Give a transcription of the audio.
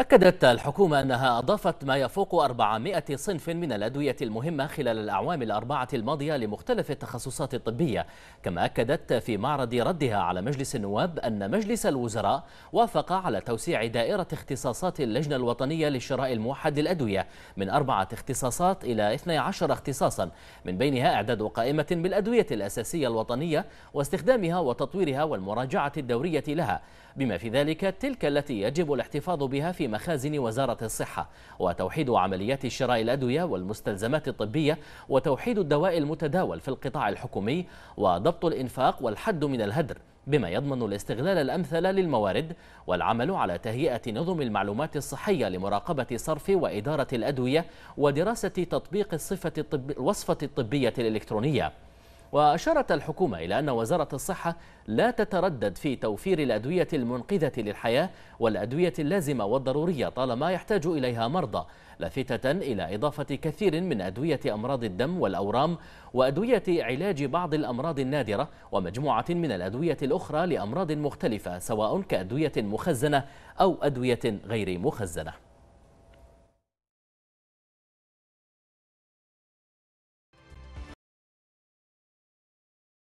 أكدت الحكومة أنها أضافت ما يفوق 400 صنف من الأدوية المهمة خلال الأعوام الأربعة الماضية لمختلف التخصصات الطبية كما أكدت في معرض ردها على مجلس النواب أن مجلس الوزراء وافق على توسيع دائرة اختصاصات اللجنة الوطنية للشراء الموحد للأدوية من أربعة اختصاصات إلى 12 اختصاصا من بينها إعداد قائمة بالأدوية الأساسية الوطنية واستخدامها وتطويرها والمراجعة الدورية لها بما في ذلك تلك التي يجب الاحتفاظ بها في مخازن وزارة الصحة وتوحيد عمليات شراء الأدوية والمستلزمات الطبية وتوحيد الدواء المتداول في القطاع الحكومي وضبط الإنفاق والحد من الهدر بما يضمن الاستغلال الأمثل للموارد والعمل على تهيئة نظم المعلومات الصحية لمراقبة صرف وإدارة الأدوية ودراسة تطبيق الصفة الطب... الوصفة الطبية الإلكترونية وأشارت الحكومة إلى أن وزارة الصحة لا تتردد في توفير الأدوية المنقذة للحياة والأدوية اللازمة والضرورية طالما يحتاج إليها مرضى لافتة إلى إضافة كثير من أدوية أمراض الدم والأورام وأدوية علاج بعض الأمراض النادرة ومجموعة من الأدوية الأخرى لأمراض مختلفة سواء كأدوية مخزنة أو أدوية غير مخزنة